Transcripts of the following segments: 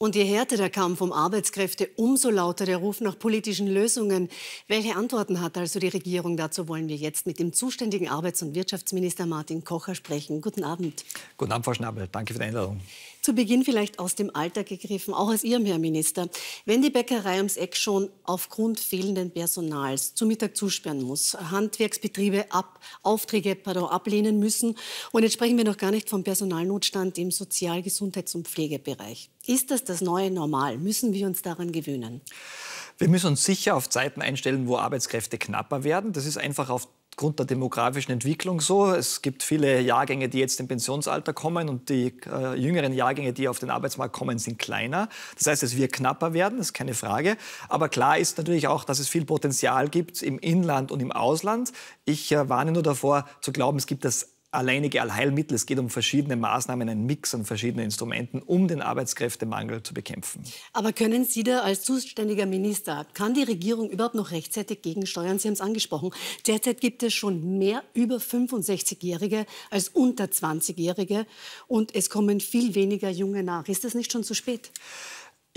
Und je härter der Kampf um Arbeitskräfte, umso lauter der Ruf nach politischen Lösungen. Welche Antworten hat also die Regierung? Dazu wollen wir jetzt mit dem zuständigen Arbeits- und Wirtschaftsminister Martin Kocher sprechen. Guten Abend. Guten Abend, Frau Schnabel. Danke für die Einladung. Zu Beginn vielleicht aus dem Alltag gegriffen, auch aus Ihrem, Herr Minister. Wenn die Bäckerei ums Eck schon aufgrund fehlenden Personals zu Mittag zusperren muss, Handwerksbetriebe ab, Aufträge pardon, ablehnen müssen, und jetzt sprechen wir noch gar nicht vom Personalnotstand im Sozial-, Gesundheits- und Pflegebereich. Ist das das neue Normal? Müssen wir uns daran gewöhnen? Wir müssen uns sicher auf Zeiten einstellen, wo Arbeitskräfte knapper werden. Das ist einfach auf aufgrund der demografischen Entwicklung so. Es gibt viele Jahrgänge, die jetzt im Pensionsalter kommen und die äh, jüngeren Jahrgänge, die auf den Arbeitsmarkt kommen, sind kleiner. Das heißt, es wird knapper werden, das ist keine Frage. Aber klar ist natürlich auch, dass es viel Potenzial gibt im Inland und im Ausland. Ich äh, warne nur davor zu glauben, es gibt das alleinige Allheilmittel. Es geht um verschiedene Maßnahmen, einen Mix an verschiedenen Instrumenten, um den Arbeitskräftemangel zu bekämpfen. Aber können Sie da als zuständiger Minister, kann die Regierung überhaupt noch rechtzeitig gegensteuern? Sie haben es angesprochen. Derzeit gibt es schon mehr über 65-Jährige als unter 20-Jährige und es kommen viel weniger Junge nach. Ist das nicht schon zu spät?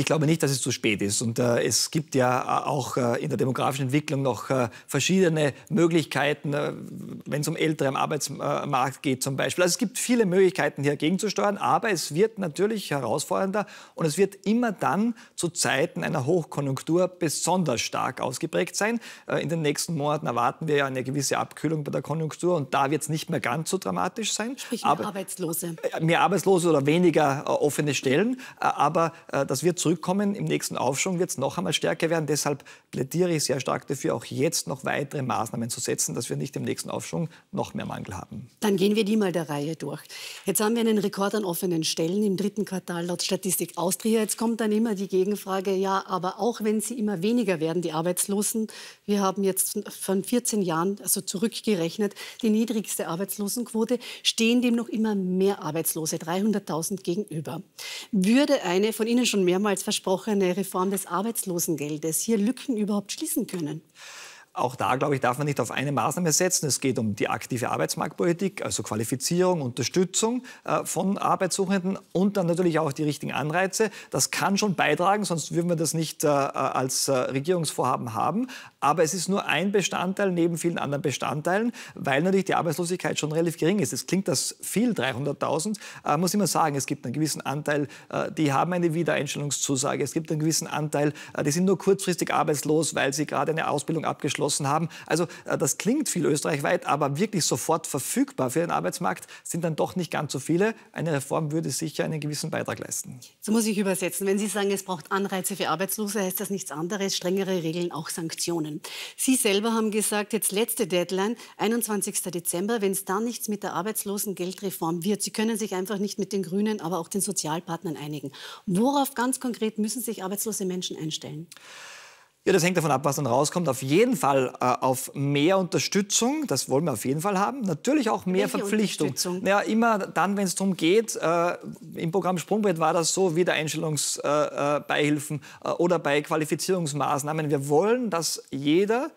ich glaube nicht, dass es zu spät ist. Und äh, es gibt ja äh, auch äh, in der demografischen Entwicklung noch äh, verschiedene Möglichkeiten, äh, wenn es um Ältere am Arbeitsmarkt geht zum Beispiel. Also es gibt viele Möglichkeiten, hier gegenzusteuern, aber es wird natürlich herausfordernder und es wird immer dann zu Zeiten einer Hochkonjunktur besonders stark ausgeprägt sein. Äh, in den nächsten Monaten erwarten wir ja eine gewisse Abkühlung bei der Konjunktur und da wird es nicht mehr ganz so dramatisch sein. Sprich mehr aber, Arbeitslose. Mehr Arbeitslose oder weniger offene Stellen, aber das wird zurück zurückkommen. Im nächsten Aufschwung wird es noch einmal stärker werden. Deshalb plädiere ich sehr stark dafür, auch jetzt noch weitere Maßnahmen zu setzen, dass wir nicht im nächsten Aufschwung noch mehr Mangel haben. Dann gehen wir die mal der Reihe durch. Jetzt haben wir einen Rekord an offenen Stellen im dritten Quartal laut Statistik Austria. Jetzt kommt dann immer die Gegenfrage, ja, aber auch wenn sie immer weniger werden, die Arbeitslosen, wir haben jetzt von 14 Jahren, also zurückgerechnet, die niedrigste Arbeitslosenquote, stehen dem noch immer mehr Arbeitslose, 300.000 gegenüber. Würde eine von Ihnen schon mehrmals damals versprochene Reform des Arbeitslosengeldes hier Lücken überhaupt schließen können? Auch da, glaube ich, darf man nicht auf eine Maßnahme setzen. Es geht um die aktive Arbeitsmarktpolitik, also Qualifizierung, Unterstützung äh, von Arbeitssuchenden und dann natürlich auch die richtigen Anreize. Das kann schon beitragen, sonst würden wir das nicht äh, äh, als Regierungsvorhaben haben. Aber es ist nur ein Bestandteil neben vielen anderen Bestandteilen, weil natürlich die Arbeitslosigkeit schon relativ gering ist. Es klingt das viel, 300.000, muss ich mal sagen. Es gibt einen gewissen Anteil, die haben eine Wiedereinstellungszusage. Es gibt einen gewissen Anteil, die sind nur kurzfristig arbeitslos, weil sie gerade eine Ausbildung abgeschlossen abgeschlossen haben. Also äh, das klingt viel österreichweit, aber wirklich sofort verfügbar für den Arbeitsmarkt sind dann doch nicht ganz so viele. Eine Reform würde sicher einen gewissen Beitrag leisten. So muss ich übersetzen. Wenn Sie sagen, es braucht Anreize für Arbeitslose, heißt das nichts anderes, strengere Regeln, auch Sanktionen. Sie selber haben gesagt, jetzt letzte Deadline, 21. Dezember, wenn es dann nichts mit der Arbeitslosengeldreform wird. Sie können sich einfach nicht mit den Grünen, aber auch den Sozialpartnern einigen. Worauf ganz konkret müssen sich arbeitslose Menschen einstellen? Ja, das hängt davon ab, was dann rauskommt. Auf jeden Fall äh, auf mehr Unterstützung, das wollen wir auf jeden Fall haben. Natürlich auch mehr Welche Verpflichtung. Ja, immer dann, wenn es darum geht, äh, im Programm Sprungbrett war das so, wie der Einstellungsbeihilfen äh, äh, äh, oder bei Qualifizierungsmaßnahmen. Wir wollen, dass jeder,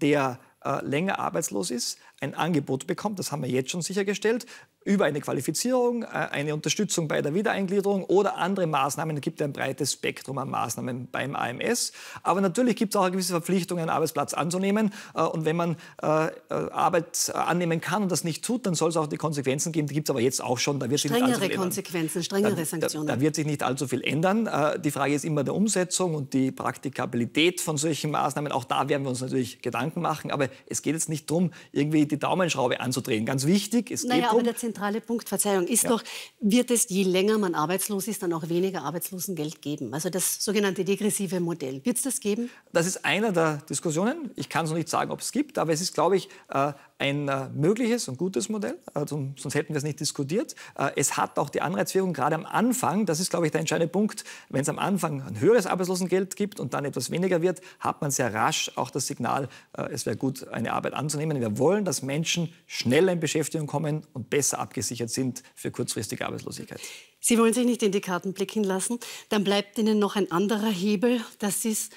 der äh, länger arbeitslos ist, ein Angebot bekommt, das haben wir jetzt schon sichergestellt, über eine Qualifizierung, äh, eine Unterstützung bei der Wiedereingliederung oder andere Maßnahmen. Es gibt ein breites Spektrum an Maßnahmen beim AMS. Aber natürlich gibt es auch eine gewisse Verpflichtung, einen Arbeitsplatz anzunehmen. Äh, und wenn man äh, Arbeit annehmen kann und das nicht tut, dann soll es auch die Konsequenzen geben. Die gibt es aber jetzt auch schon. Da wird strengere Konsequenzen, strengere Sanktionen. Da, da, wird sich nicht allzu viel ändern. Die Frage ist immer der Umsetzung und die Praktikabilität von solchen Maßnahmen. Auch da werden wir uns natürlich Gedanken machen. Aber es geht jetzt nicht darum, irgendwie die Daumenschraube anzudrehen. Ganz wichtig, es naja, geht darum, zentrale Punkt, Verzeihung, ist ja. doch, wird es, je länger man arbeitslos ist, dann auch weniger Arbeitslosengeld geben? Also das sogenannte degressive Modell. Wird es das geben? Das ist einer der Diskussionen. Ich kann es noch nicht sagen, ob es gibt, aber es ist, glaube ich, äh, ein äh, mögliches und gutes Modell, also, sonst hätten wir es nicht diskutiert. Äh, es hat auch die Anreizwirkung gerade am Anfang, das ist, glaube ich, der entscheidende Punkt, wenn es am Anfang ein höheres Arbeitslosengeld gibt und dann etwas weniger wird, hat man sehr rasch auch das Signal, es wäre gut, eine Arbeit anzunehmen. Wir wollen, dass Menschen schneller in Beschäftigung kommen und besser abgesichert sind für kurzfristige Arbeitslosigkeit. Sie wollen sich nicht in die Karten blicken lassen, dann bleibt Ihnen noch ein anderer Hebel, das ist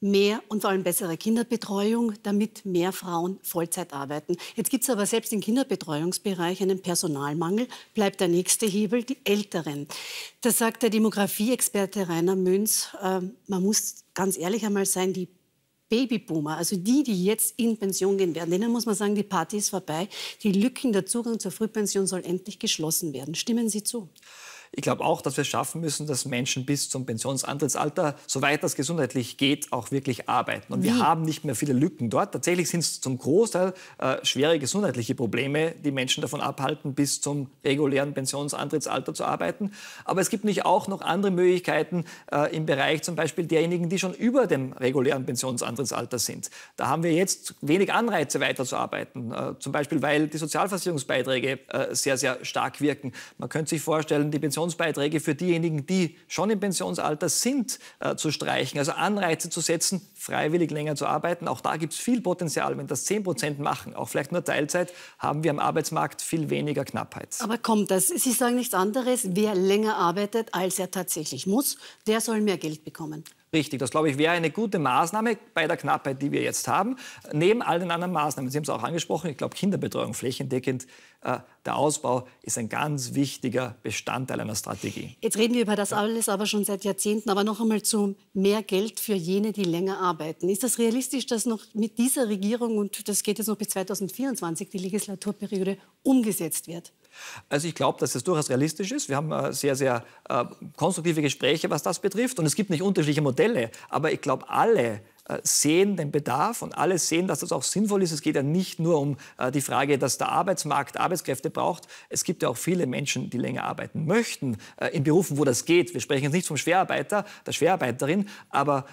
mehr und vor allem bessere Kinderbetreuung, damit mehr Frauen Vollzeit arbeiten. Jetzt gibt es aber selbst im Kinderbetreuungsbereich einen Personalmangel, bleibt der nächste Hebel die Älteren. Da sagt der Demografieexperte Rainer Münz, äh, man muss ganz ehrlich einmal sein, die Babyboomer, also die, die jetzt in Pension gehen werden, denen muss man sagen, die Party ist vorbei. Die Lücken der Zugang zur Frühpension soll endlich geschlossen werden. Stimmen Sie zu? Ich glaube auch, dass wir es schaffen müssen, dass Menschen bis zum Pensionsantrittsalter, soweit das gesundheitlich geht, auch wirklich arbeiten. Und Wie? wir haben nicht mehr viele Lücken dort. Tatsächlich sind es zum Großteil äh, schwere gesundheitliche Probleme, die Menschen davon abhalten, bis zum regulären Pensionsantrittsalter zu arbeiten. Aber es gibt nicht auch noch andere Möglichkeiten äh, im Bereich zum Beispiel derjenigen, die schon über dem regulären Pensionsantrittsalter sind. Da haben wir jetzt wenig Anreize, weiterzuarbeiten. Äh, zum Beispiel, weil die Sozialversicherungsbeiträge äh, sehr, sehr stark wirken. Man könnte sich vorstellen, die Pensions Pensionsbeiträge für diejenigen, die schon im Pensionsalter sind, äh, zu streichen. Also Anreize zu setzen, freiwillig länger zu arbeiten. Auch da gibt es viel Potenzial. Wenn das 10 Prozent machen, auch vielleicht nur Teilzeit, haben wir am Arbeitsmarkt viel weniger Knappheit. Aber kommt das? Sie sagen nichts anderes. Wer länger arbeitet, als er tatsächlich muss, der soll mehr Geld bekommen richtig. Das, glaube ich, wäre eine gute Maßnahme bei der Knappheit, die wir jetzt haben, neben all den anderen Maßnahmen. Sie haben es auch angesprochen, ich glaube, Kinderbetreuung flächendeckend, äh, der Ausbau ist ein ganz wichtiger Bestandteil einer Strategie. Jetzt reden wir über das alles aber schon seit Jahrzehnten, aber noch einmal zu mehr Geld für jene, die länger arbeiten. Ist das realistisch, dass noch mit dieser Regierung, und das geht jetzt noch bis 2024, die Legislaturperiode umgesetzt wird? Also ich glaube, dass das durchaus realistisch ist. Wir haben äh, sehr, sehr äh, konstruktive Gespräche, was das betrifft. Und es gibt nicht unterschiedliche Modelle, aber ich glaube, alle äh, sehen den Bedarf und alle sehen, dass das auch sinnvoll ist. Es geht ja nicht nur um äh, die Frage, dass der Arbeitsmarkt Arbeitskräfte braucht. Es gibt ja auch viele Menschen, die länger arbeiten möchten, äh, in Berufen, wo das geht. Wir sprechen jetzt nicht vom Schwerarbeiter, der Schwerarbeiterin, aber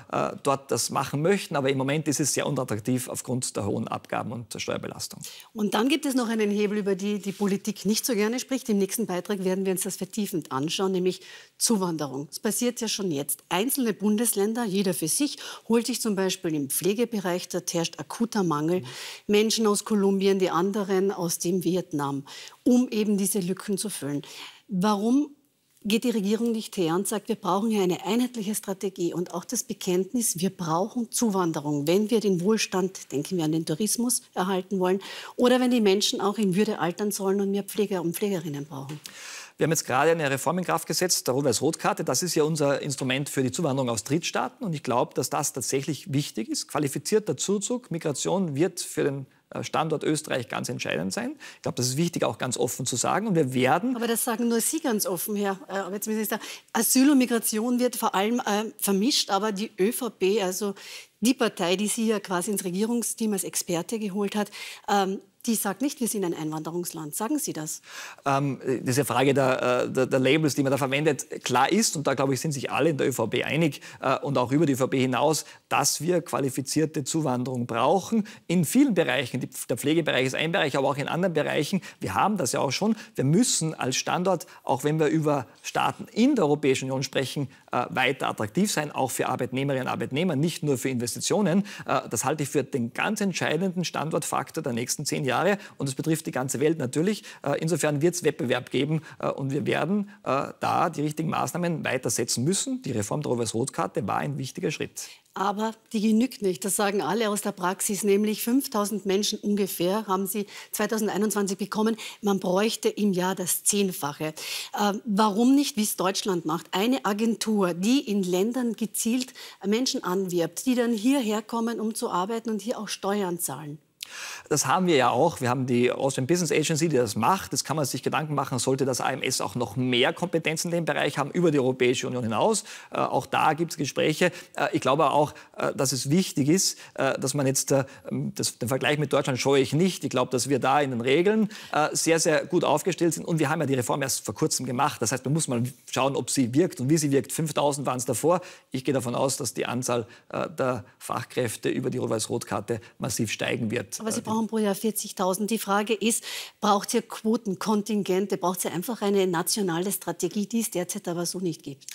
dort das machen möchten. Aber im Moment ist es sehr unattraktiv aufgrund der hohen Abgaben und der Steuerbelastung. Und dann gibt es noch einen Hebel, über den die Politik nicht so gerne spricht. Im nächsten Beitrag werden wir uns das vertiefend anschauen, nämlich Zuwanderung. Es passiert ja schon jetzt. Einzelne Bundesländer, jeder für sich, holt sich zum Beispiel Beispiel im Pflegebereich, dort herrscht akuter Mangel. Mhm. Menschen aus Kolumbien, die anderen aus dem Vietnam, um eben diese Lücken zu füllen. Warum geht die Regierung nicht her und sagt, wir brauchen hier eine einheitliche Strategie und auch das Bekenntnis, wir brauchen Zuwanderung, wenn wir den Wohlstand, denken wir an den Tourismus, erhalten wollen oder wenn die Menschen auch in Würde altern sollen und mehr Pfleger und Pflegerinnen brauchen. Wir haben jetzt gerade eine Reform in Kraft gesetzt, darüber als Rotkarte. Das ist ja unser Instrument für die Zuwanderung aus Drittstaaten. Und ich glaube, dass das tatsächlich wichtig ist. Qualifizierter Zuzug, Migration wird für den äh, Standort Österreich ganz entscheidend sein. Ich glaube, das ist wichtig, auch ganz offen zu sagen. Und wir werden. Aber das sagen nur Sie ganz offen, Herr äh, Arbeitsminister. Asyl und Migration wird vor allem äh, vermischt, aber die ÖVP, also die Partei, die Sie ja quasi ins Regierungsteam als Experte geholt hat, ähm, die sagt nicht, wir sind ein Einwanderungsland. Sagen Sie das? Ähm, äh, diese Frage der, äh, der, der, Labels, die man da verwendet, klar ist, und da glaube ich, sind sich alle in der ÖVP einig äh, und auch über die ÖVP hinaus, dass wir qualifizierte Zuwanderung brauchen. In vielen Bereichen, die, der Pflegebereich ist ein Bereich, aber auch in anderen Bereichen. Wir haben das ja auch schon. Wir müssen als Standort, auch wenn wir über Staaten in der Europäischen Union sprechen, äh, weiter attraktiv sein, auch für Arbeitnehmerinnen und Arbeitnehmer, nicht nur für Investitionen. Äh, das halte ich für den ganz entscheidenden Standortfaktor der nächsten zehn Jahre. Jahre und das betrifft die ganze Welt natürlich. Äh, insofern wird es Wettbewerb geben äh, und wir werden äh, da die richtigen Maßnahmen weitersetzen müssen. Die Reform der rot weiß rot war ein wichtiger Schritt. Aber die genügt nicht. Das sagen alle aus der Praxis. Nämlich 5000 Menschen ungefähr haben sie 2021 bekommen. Man bräuchte im Jahr das Zehnfache. Äh, warum nicht, wie es Deutschland macht? Eine Agentur, die in Ländern gezielt Menschen anwirbt, die dann hierher kommen, um zu arbeiten und hier auch Steuern zahlen. Das haben wir ja auch. Wir haben die Austrian Business Agency, die das macht. Jetzt kann man sich Gedanken machen, sollte das AMS auch noch mehr Kompetenzen in dem Bereich haben über die Europäische Union hinaus. Äh, auch da gibt es Gespräche. Äh, ich glaube auch, äh, dass es wichtig ist, äh, dass man jetzt äh, das, den Vergleich mit Deutschland scheue ich nicht. Ich glaube, dass wir da in den Regeln äh, sehr, sehr gut aufgestellt sind. Und wir haben ja die Reform erst vor kurzem gemacht. Das heißt, man muss mal schauen, ob sie wirkt und wie sie wirkt. 5000 waren es davor. Ich gehe davon aus, dass die Anzahl der Fachkräfte über die Rot-Weiß-Rot-Karte massiv steigen wird aber Sie brauchen pro Jahr 40.000. Die Frage ist, braucht ihr Quotenkontingente? Braucht ihr einfach eine nationale Strategie, die es derzeit aber so nicht gibt?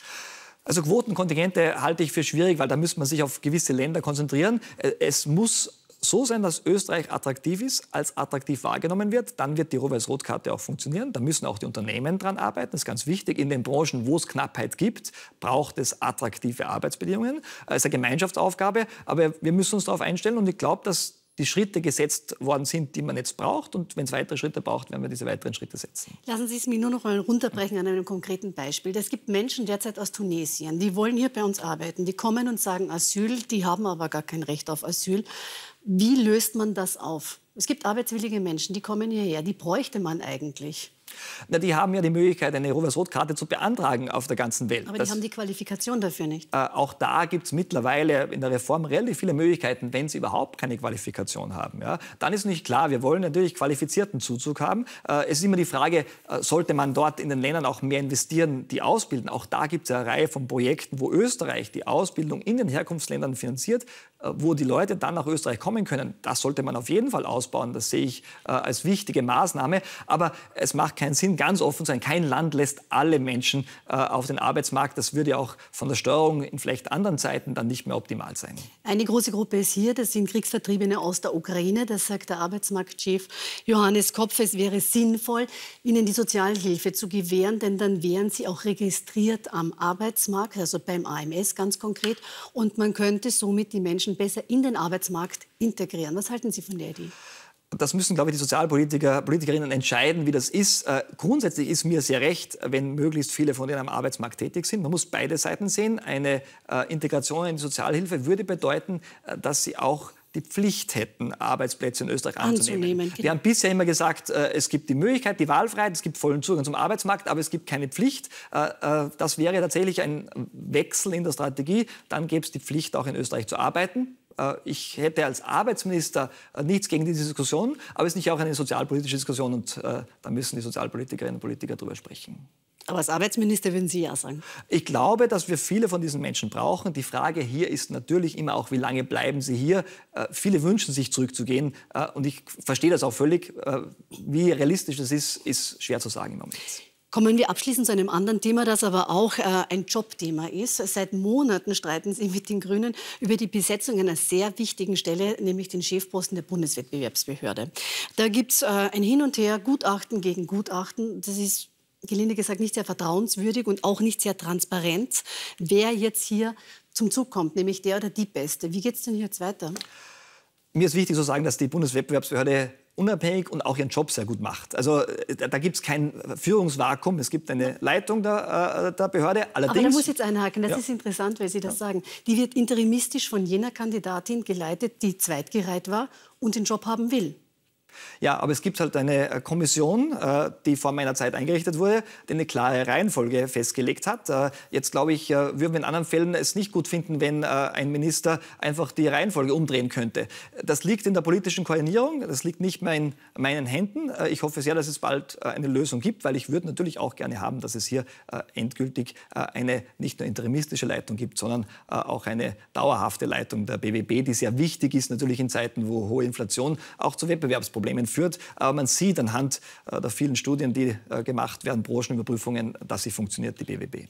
Also Quotenkontingente halte ich für schwierig, weil da müsste man sich auf gewisse Länder konzentrieren. Äh, es muss so sein, dass Österreich attraktiv ist, als attraktiv wahrgenommen wird, dann wird die Rot-Weiß-Rot-Karte auch funktionieren. Da müssen auch die Unternehmen dran arbeiten. Das ist ganz wichtig. In den Branchen, wo es Knappheit gibt, braucht es attraktive Arbeitsbedingungen. Das äh, ist eine Gemeinschaftsaufgabe. Aber wir müssen uns darauf einstellen. Und ich glaube, dass die Schritte gesetzt worden sind, die man jetzt braucht. Und wenn es weitere Schritte braucht, werden wir diese weiteren Schritte setzen. Lassen Sie es mir nur noch mal runterbrechen an einem konkreten Beispiel. Es gibt Menschen derzeit aus Tunesien, die wollen hier bei uns arbeiten. Die kommen und sagen Asyl, die haben aber gar kein Recht auf Asyl. Wie löst man das auf? Es gibt arbeitswillige Menschen, die kommen hierher, die bräuchte man eigentlich. Na, die haben ja die Möglichkeit, eine rovers Rot-Karte zu beantragen auf der ganzen Welt. Aber die das, haben die Qualifikation dafür nicht. Äh, auch da gibt es mittlerweile in der Reform relativ viele Möglichkeiten, wenn sie überhaupt keine Qualifikation haben. Ja? Dann ist nicht klar, wir wollen natürlich qualifizierten Zuzug haben. Äh, es ist immer die Frage, äh, sollte man dort in den Ländern auch mehr investieren, die ausbilden? Auch da gibt es eine Reihe von Projekten, wo Österreich die Ausbildung in den Herkunftsländern finanziert, äh, wo die Leute dann nach Österreich kommen können. Das sollte man auf jeden Fall ausbauen. Das sehe ich äh, als wichtige Maßnahme. Aber es macht keinen Sinn, ganz offen zu sein. Kein Land lässt alle Menschen äh, auf den Arbeitsmarkt. Das würde ja auch von der Steuerung in vielleicht anderen Zeiten dann nicht mehr optimal sein. Eine große Gruppe ist hier, das sind Kriegsvertriebene aus der Ukraine. Das sagt der Arbeitsmarktchef Johannes Kopf. Es wäre sinnvoll, ihnen die Sozialhilfe zu gewähren, denn dann wären sie auch registriert am Arbeitsmarkt, also beim AMS ganz konkret. Und man könnte somit die Menschen besser in den Arbeitsmarkt integrieren. Was halten Sie von der Idee? das müssen, glaube ich, die Sozialpolitiker, Politikerinnen entscheiden, wie das ist. Äh, grundsätzlich ist mir sehr recht, wenn möglichst viele von denen am Arbeitsmarkt tätig sind. Man muss beide Seiten sehen. Eine äh, Integration in die Sozialhilfe würde bedeuten, äh, dass sie auch die Pflicht hätten, Arbeitsplätze in Österreich anzunehmen. anzunehmen genau. Wir haben bisher immer gesagt, es gibt die Möglichkeit, die Wahlfreiheit, es gibt vollen Zugang zum Arbeitsmarkt, aber es gibt keine Pflicht. Das wäre tatsächlich ein Wechsel in der Strategie. Dann gäbe es die Pflicht, auch in Österreich zu arbeiten. Äh, ich hätte als Arbeitsminister äh, nichts gegen diese Diskussion, aber es ist nicht auch eine sozialpolitische Diskussion und äh, da müssen die Sozialpolitikerinnen und Politiker darüber sprechen. Aber als Arbeitsminister würden Sie ja sagen. Ich glaube, dass wir viele von diesen Menschen brauchen. Die Frage hier ist natürlich immer auch, wie lange bleiben sie hier? Äh, viele wünschen sich zurückzugehen. Äh, und ich verstehe das auch völlig. Äh, wie realistisch das ist, ist schwer zu sagen im Moment. Kommen wir abschließend zu einem anderen Thema, das aber auch äh, ein Jobthema ist. Seit Monaten streiten Sie mit den Grünen über die Besetzung einer sehr wichtigen Stelle, nämlich den Chefposten der Bundeswettbewerbsbehörde. Da gibt es äh, ein Hin und Her, Gutachten gegen Gutachten. Das ist gelinde gesagt nicht sehr vertrauenswürdig und auch nicht sehr transparent, wer jetzt hier zum Zug kommt, nämlich der oder die Beste. Wie geht es denn jetzt weiter? Mir ist wichtig zu sagen, dass die Bundeswettbewerbsbehörde unabhängig und auch ihren Job sehr gut macht. Also äh, da gibt es kein Führungsvakuum, es gibt eine Leitung der, äh, der Behörde. Allerdings, Aber da muss ich jetzt einhaken, das ja. ist interessant, weil Sie das ja. sagen. Die wird interimistisch von jener Kandidatin geleitet, die zweitgereiht war und den Job haben will. Ja, aber es gibt halt eine äh, Kommission, äh, die vor meiner Zeit eingerichtet wurde, die eine klare Reihenfolge festgelegt hat. Äh, jetzt glaube ich, würden wir in anderen Fällen es nicht gut finden, wenn ein Minister einfach die Reihenfolge umdrehen könnte. Das liegt in der politischen Koordinierung, das liegt nicht mehr in meinen Händen. Ich hoffe sehr, dass es bald eine Lösung gibt, weil ich würde natürlich auch gerne haben, dass es hier endgültig eine nicht nur interimistische Leitung gibt, sondern auch eine dauerhafte Leitung der BWB, die sehr wichtig ist, natürlich in Zeiten, wo hohe Inflation auch zu Wettbewerbsproblemen Problemen führt. Aber man sieht anhand äh, der vielen Studien, die äh, gemacht werden, Branchenüberprüfungen, dass sie funktioniert, die BWB.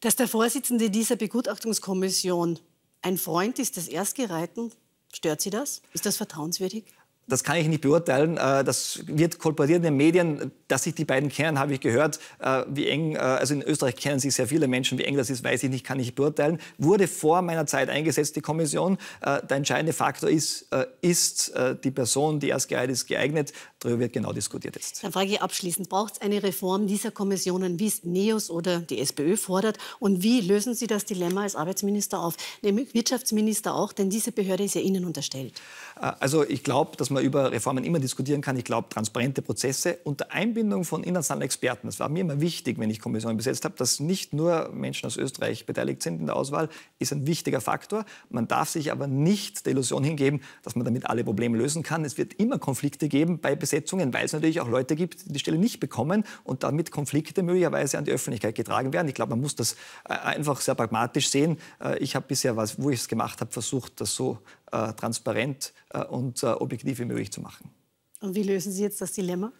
Dass der Vorsitzende dieser Begutachtungskommission ein Freund ist des Erstgereihten, stört Sie das? Ist das vertrauenswürdig? das kann ich nicht beurteilen. Äh, das wird kolportiert in den Medien, dass sich die beiden kennen, habe ich gehört. Äh, wie eng, äh, also in Österreich kennen sich sehr viele Menschen. Wie eng das ist, weiß ich nicht, kann ich beurteilen. Wurde vor meiner Zeit eingesetzt, die Kommission. Der entscheidende Faktor ist, ist die Person, die erst geeignet ist, geeignet. Darüber wird genau diskutiert jetzt. Dann frage ich abschließend, braucht es eine Reform dieser Kommissionen, wie es NEOS oder die SPÖ fordert? Und wie lösen Sie das Dilemma als Arbeitsminister auf? Nämlich Wirtschaftsminister auch, denn diese Behörde ist ja Ihnen unterstellt. Also ich glaube, dass man man über Reformen immer diskutieren kann. Ich glaube, transparente Prozesse unter Einbindung von internationalen Experten. Das war mir immer wichtig, wenn ich Kommissionen besetzt habe, dass nicht nur Menschen aus Österreich beteiligt sind in der Auswahl, ist ein wichtiger Faktor. Man darf sich aber nicht der Illusion hingeben, dass man damit alle Probleme lösen kann. Es wird immer Konflikte geben bei Besetzungen, weil es natürlich auch Leute gibt, die die Stelle nicht bekommen und damit Konflikte möglicherweise an die Öffentlichkeit getragen werden. Ich glaube, man muss das äh, einfach sehr pragmatisch sehen. Äh, ich habe bisher, wo ich es gemacht habe, versucht, das so äh, transparent äh, und äh, objektiv wie möglich zu machen. Und wie lösen Sie jetzt das Dilemma?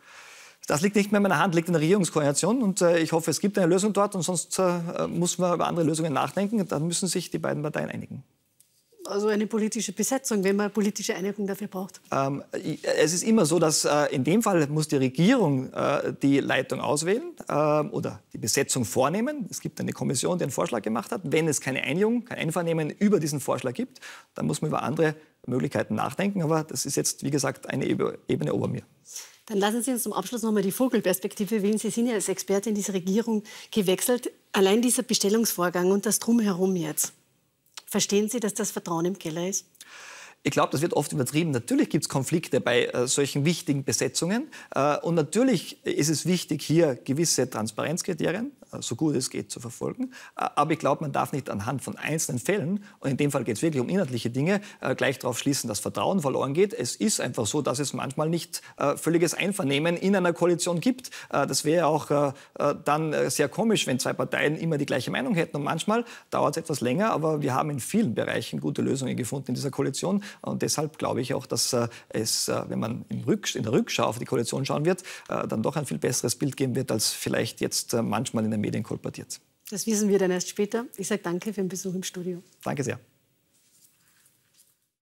Das liegt nicht mehr in meiner Hand, liegt in der Regierungskoordination und äh, ich hoffe, es gibt eine Lösung dort und sonst äh, muss man über andere Lösungen nachdenken. Dann müssen sich die beiden Parteien einigen also eine politische Besetzung, wenn man eine politische Einigung dafür braucht? Ähm, es ist immer so, dass äh, in dem Fall muss die Regierung äh, die Leitung auswählen äh, oder die Besetzung vornehmen. Es gibt eine Kommission, die einen Vorschlag gemacht hat. Wenn es keine Einigung, kein Einvernehmen über diesen Vorschlag gibt, dann muss man über andere Möglichkeiten nachdenken. Aber das ist jetzt, wie gesagt, eine Ebene ober mir. Dann lassen Sie uns zum Abschluss nochmal die Vogelperspektive wählen. Sie sind ja als Experte in diese Regierung gewechselt. Allein dieser Bestellungsvorgang und das Drumherum jetzt. Verstehen Sie, dass das Vertrauen im Keller ist? Ich glaube, das wird oft übertrieben. Natürlich gibt es Konflikte bei äh, solchen wichtigen Besetzungen. Äh, und natürlich ist es wichtig, hier gewisse Transparenzkriterien so gut es geht zu verfolgen. Aber ich glaube, man darf nicht anhand von einzelnen Fällen, und in dem Fall geht es wirklich um inhaltliche Dinge, äh, gleich darauf schließen, dass Vertrauen verloren geht. Es ist einfach so, dass es manchmal nicht äh, völliges Einvernehmen in einer Koalition gibt. Äh, das wäre auch dann sehr komisch, wenn zwei Parteien immer die gleiche Meinung hätten. Und manchmal dauert es etwas länger, aber wir haben in vielen Bereichen gute Lösungen gefunden in dieser Koalition. Und deshalb glaube ich auch, dass es, wenn man in der Rückschau auf die Koalition schauen wird, dann doch ein viel besseres Bild geben wird, als vielleicht jetzt manchmal in einem Medien kolportiert. Das wissen wir dann erst später. Ich sage danke für den Besuch im Studio. Danke sehr.